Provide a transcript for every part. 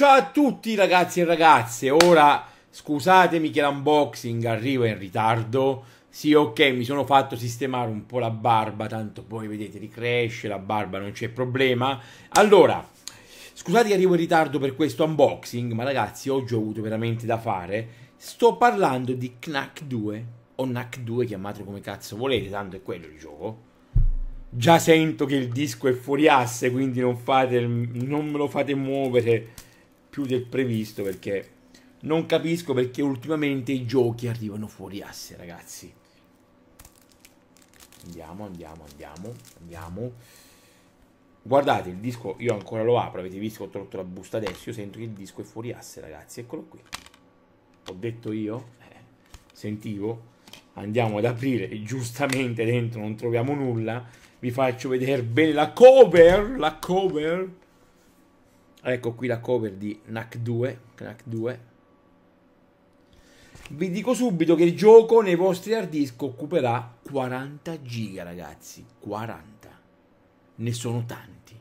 Ciao a tutti ragazzi e ragazze, ora scusatemi che l'unboxing arriva in ritardo. Sì, ok, mi sono fatto sistemare un po' la barba, tanto poi vedete ricresce la barba, non c'è problema. Allora, scusate che arrivo in ritardo per questo unboxing, ma ragazzi, oggi ho avuto veramente da fare. Sto parlando di Knack 2 o Knack 2, chiamatelo come cazzo volete, tanto è quello il gioco. Già sento che il disco è fuori asse, quindi non, fate, non me lo fate muovere più del previsto perché non capisco perché ultimamente i giochi arrivano fuori asse, ragazzi. Andiamo, andiamo, andiamo, andiamo. Guardate, il disco io ancora lo apro, avete visto ho tolto la busta adesso, io sento che il disco è fuori asse, ragazzi, eccolo qui. Ho detto io, eh, sentivo, andiamo ad aprire e giustamente dentro non troviamo nulla. Vi faccio vedere bene la cover, la cover Ecco qui la cover di Knack 2, Knack 2. Vi dico subito che il gioco nei vostri hard disk occuperà 40 giga, ragazzi. 40. Ne sono tanti.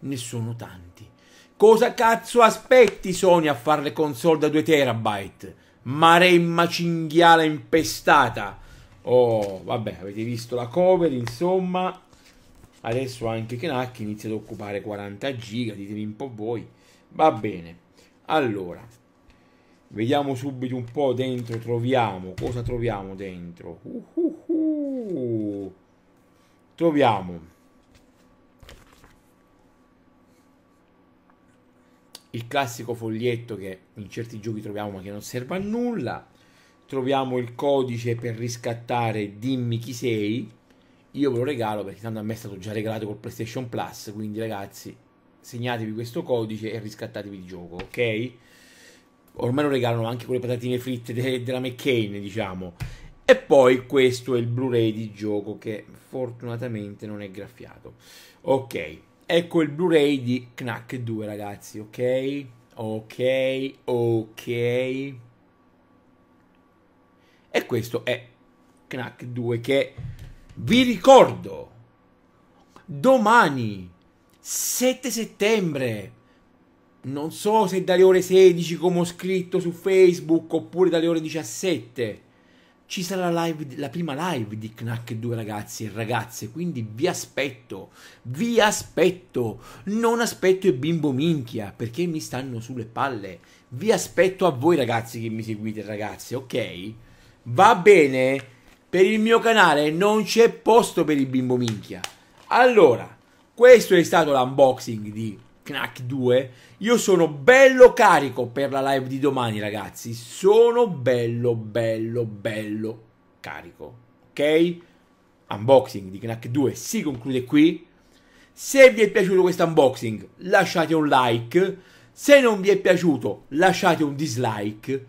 Ne sono tanti. Cosa cazzo aspetti Sony a fare le console da 2 terabyte? Maremma cinghiala impestata. Oh, vabbè, avete visto la cover, insomma adesso anche Knack inizia ad occupare 40 giga, ditemi un po' voi, va bene, allora, vediamo subito un po' dentro, troviamo, cosa troviamo dentro, uh, troviamo il classico foglietto che in certi giochi troviamo ma che non serve a nulla, troviamo il codice per riscattare dimmi chi sei, io ve lo regalo perché tanto a me è stato già regalato col PlayStation Plus, quindi ragazzi segnatevi questo codice e riscattatevi il gioco, ok? Ormai lo regalano anche con le patatine fritte de- della McCain, diciamo. E poi questo è il Blu-ray di gioco che fortunatamente non è graffiato. Ok, ecco il Blu-ray di Knack 2 ragazzi, ok? Ok, ok. E questo è Knack 2 che vi ricordo, domani 7 settembre, non so se dalle ore 16 come ho scritto su Facebook oppure dalle ore 17, ci sarà la, live, la prima live di Knack 2 ragazzi e ragazze, quindi vi aspetto, vi aspetto, non aspetto il bimbo minchia perché mi stanno sulle palle, vi aspetto a voi ragazzi che mi seguite ragazze, ok? Va bene? per il mio canale non c'è posto per il bimbo minchia. Allora, questo è stato l'unboxing di Knack 2. Io sono bello carico per la live di domani, ragazzi. Sono bello, bello, bello carico. Ok? Unboxing di Knack 2 si conclude qui. Se vi è piaciuto questo unboxing, lasciate un like. Se non vi è piaciuto, lasciate un dislike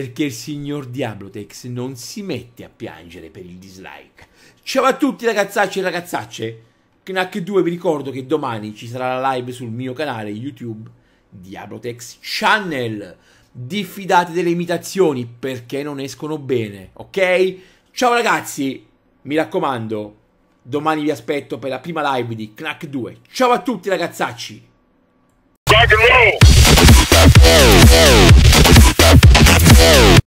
perché il signor Diablotex non si mette a piangere per il dislike. Ciao a tutti ragazzacci e ragazzacce, Knack 2 vi ricordo che domani ci sarà la live sul mio canale YouTube Diablotex Channel. Diffidate delle imitazioni perché non escono bene, ok? Ciao ragazzi, mi raccomando, domani vi aspetto per la prima live di Knack 2. Ciao a tutti ragazzacci!